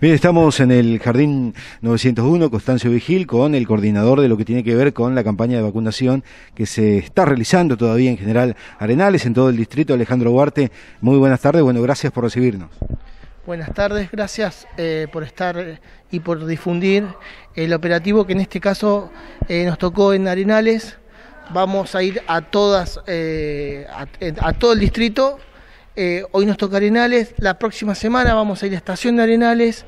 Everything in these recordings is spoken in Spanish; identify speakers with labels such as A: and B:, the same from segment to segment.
A: Bien, estamos en el Jardín 901, Constancio Vigil, con el coordinador de lo que tiene que ver con la campaña de vacunación que se está realizando todavía en General Arenales, en todo el distrito. Alejandro Huarte, muy buenas tardes. Bueno, gracias por recibirnos.
B: Buenas tardes, gracias eh, por estar eh, y por difundir el operativo que en este caso eh, nos tocó en Arenales. Vamos a ir a todas, a todo el distrito eh, hoy nos toca Arenales, la próxima semana vamos a ir a Estación de Arenales,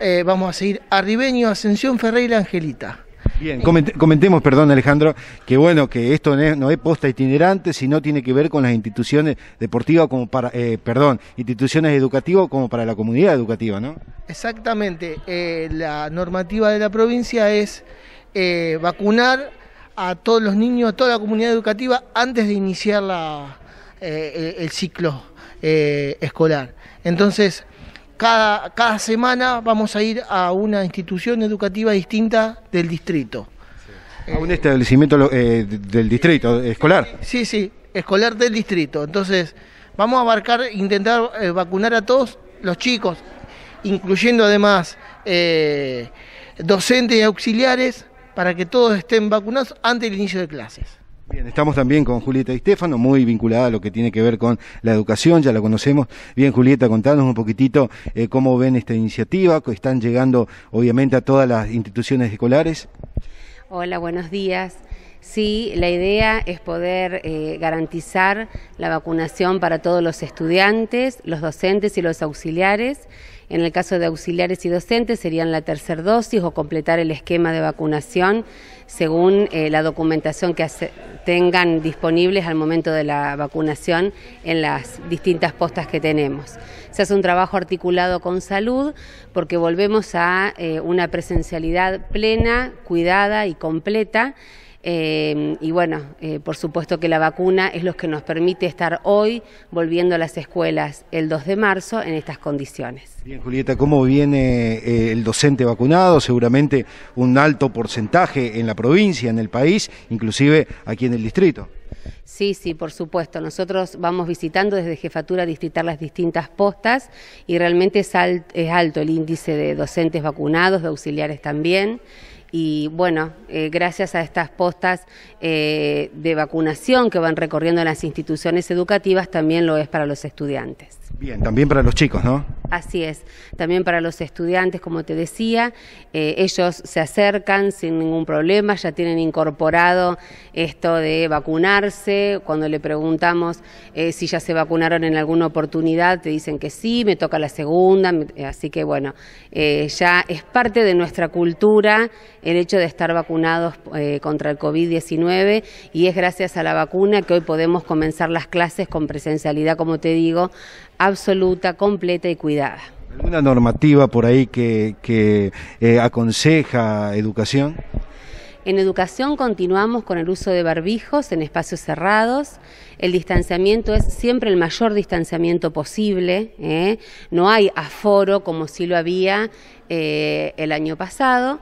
B: eh, vamos a seguir a Ribeño, Ascensión, Ferreira, Angelita. Bien,
A: comentemos, perdón Alejandro, que bueno, que esto no es, posta itinerante, sino tiene que ver con las instituciones deportivas como para, eh, perdón, instituciones educativas como para la comunidad educativa, ¿no?
B: Exactamente, la normativa de la provincia es vacunar a todos los niños, a toda la comunidad educativa antes de iniciar la, el ciclo eh, escolar. Entonces, cada, cada, semana vamos a ir a una institución educativa distinta del distrito.
A: A un establecimiento eh, del distrito escolar.
B: Sí, sí, escolar del distrito. Entonces, vamos a abarcar, intentar eh, vacunar a todos los chicos, incluyendo además docentes y auxiliares, para que todos estén vacunados antes del inicio de clases.
A: Bien, estamos también con Julieta y Estefano, muy vinculada a lo que tiene que ver con la educación, ya la conocemos. Bien, Julieta, contanos un poquitito eh, cómo ven esta iniciativa, que están llegando obviamente a todas las instituciones escolares.
C: Hola, buenos días. Sí, la idea es poder eh, garantizar la vacunación para todos los estudiantes, los docentes y los auxiliares. En el caso de auxiliares y docentes serían la tercera dosis o completar el esquema de vacunación según eh, la documentación que tengan disponibles al momento de la vacunación en las distintas postas que tenemos. Se hace un trabajo articulado con salud porque volvemos a eh, una presencialidad plena, cuidada y completa. Eh, y bueno, eh, por supuesto que la vacuna es lo que nos permite estar hoy volviendo a las escuelas el 2 de marzo en estas condiciones.
A: Bien, Julieta, ¿cómo viene eh, el docente vacunado? Seguramente un alto porcentaje en la provincia, en el país, inclusive aquí en el distrito.
C: Sí, sí, por supuesto. Nosotros vamos visitando desde jefatura distritar las distintas postas y realmente es, alto el índice de docentes vacunados, de auxiliares también y bueno, eh, gracias a estas postas eh, de vacunación que van recorriendo las instituciones educativas, también lo es para los estudiantes.
A: Bien, también para los chicos, ¿no?
C: Así es, también para los estudiantes, como te decía, eh, ellos se acercan sin ningún problema, ya tienen incorporado esto de vacunarse, cuando le preguntamos eh, si ya se vacunaron en alguna oportunidad, te dicen que sí, me toca la segunda, eh, así que bueno, ya es parte de nuestra cultura el hecho de estar vacunados contra el COVID-19 y es gracias a la vacuna que hoy podemos comenzar las clases con presencialidad, como te digo, absoluta, completa y cuidada.
A: ¿Alguna normativa por ahí que, eh, aconseja educación?
C: En educación continuamos con el uso de barbijos en espacios cerrados. El distanciamiento es siempre el mayor distanciamiento posible. ¿eh? No hay aforo como si lo había eh, el año pasado.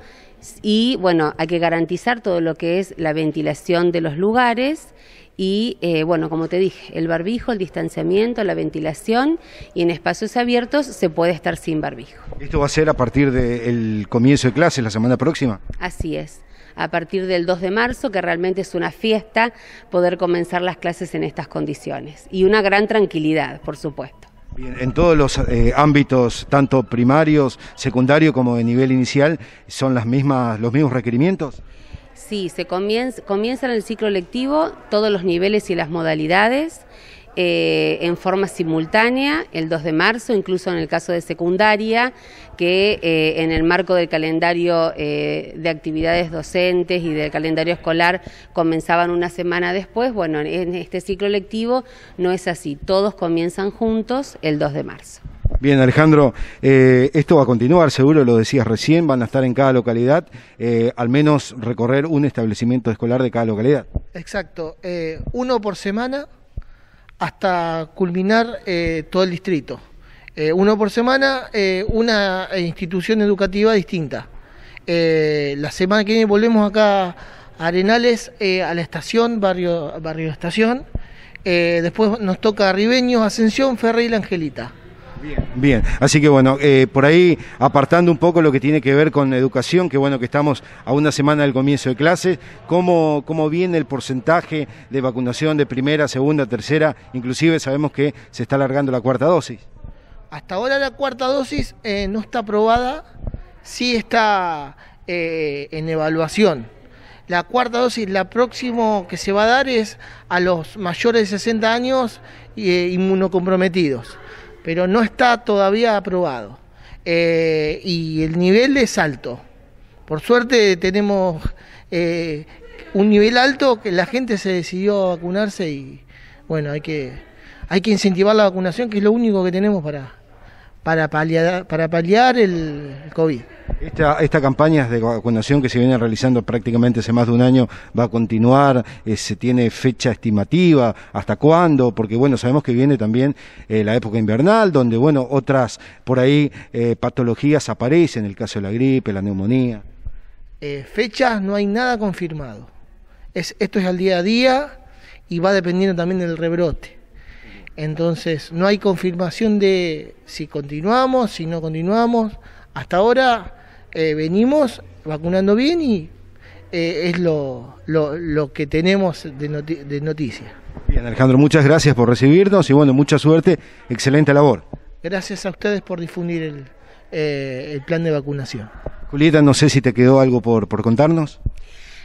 C: Y bueno, hay que garantizar todo lo que es la ventilación de los lugares y eh, bueno, como te dije, el barbijo, el distanciamiento, la ventilación y en espacios abiertos se puede estar sin barbijo.
A: ¿Esto va a ser a partir del comienzo de clases la semana próxima?
C: Así es a partir del 2 de marzo, que realmente es una fiesta poder comenzar las clases en estas condiciones. Y una gran tranquilidad, por supuesto.
A: Bien, en todos los eh, ámbitos, tanto primarios, secundarios como de nivel inicial, ¿son las mismas, los mismos requerimientos?
C: Sí, se comienza, el ciclo lectivo todos los niveles y las modalidades. Eh, en forma simultánea el 2 de marzo, incluso en el caso de secundaria, que eh, en el marco del calendario eh, de actividades docentes y del calendario escolar comenzaban una semana después. Bueno, en este ciclo lectivo no es así, todos comienzan juntos el 2 de marzo.
A: Bien, Alejandro, eh, esto va a continuar, seguro lo decías recién, van a estar en cada localidad, eh, al menos recorrer un establecimiento escolar de cada localidad.
B: Exacto, eh, uno por semana hasta culminar todo el distrito. uno por semana, una institución educativa distinta. la semana que viene volvemos acá a Arenales, a la estación, barrio, barrio Estación. después nos toca Ribeños, Ascensión, Ferreira, Angelita.
A: Bien. Bien. Así que bueno, eh, por ahí apartando un poco lo que tiene que ver con educación, que bueno que estamos a una semana del comienzo de clases, ¿cómo, cómo viene el porcentaje de vacunación de primera, segunda, tercera? Inclusive sabemos que se está alargando la cuarta
B: dosis. Hasta ahora la cuarta dosis eh, no está aprobada, sí está eh, en evaluación. La cuarta dosis, la próxima que se va a dar es a los mayores de 60 años y inmunocomprometidos pero no está todavía aprobado. Eh, y el nivel es alto. Por suerte tenemos eh, un nivel alto que la gente se decidió a vacunarse y bueno, hay que, hay que incentivar la vacunación, que es lo único que tenemos para, para paliar, para paliar el, COVID. Esta,
A: esta campaña de vacunación que se viene realizando prácticamente hace más de un año va a continuar, eh, se tiene fecha estimativa, hasta cuándo, porque bueno, sabemos que viene también eh, la época invernal, donde bueno, otras por ahí eh, patologías aparecen, el caso de la gripe, la neumonía.
B: fechas no hay nada confirmado. esto es al día a día y va dependiendo también del rebrote. Entonces, no hay confirmación de si continuamos, si no continuamos. Hasta ahora eh, venimos vacunando bien y eh, es lo, lo, que tenemos de, noticia.
A: Bien, Alejandro, muchas gracias por recibirnos y bueno, mucha suerte, excelente labor.
B: Gracias a ustedes por difundir el, eh, el plan de vacunación. Julieta,
A: no sé si te quedó algo por, por contarnos.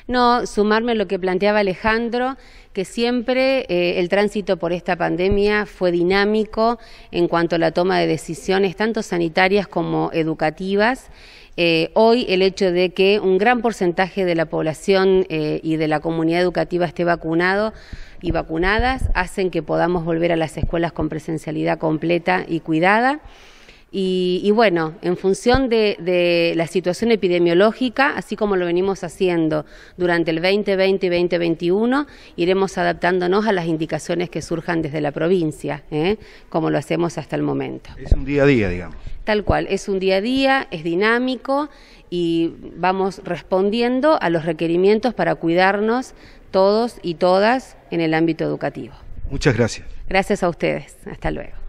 C: No, sumarme a lo que planteaba Alejandro, que siempre eh, el tránsito por esta pandemia fue dinámico en cuanto a la toma de decisiones, tanto sanitarias como educativas. Eh, hoy el hecho de que un gran porcentaje de la población eh, y de la comunidad educativa esté vacunado y vacunadas hacen que podamos volver a las escuelas con presencialidad completa y cuidada. Y, bueno, en función de, la situación epidemiológica, así como lo venimos haciendo durante el 2020 y 2021, iremos adaptándonos a las indicaciones que surjan desde la provincia, ¿eh? como lo hacemos hasta el momento. Es
A: un día a día, digamos.
C: Tal cual, es un día a día, es dinámico y vamos respondiendo a los requerimientos para cuidarnos todos y todas en el ámbito educativo. Muchas gracias. Gracias a ustedes. Hasta luego.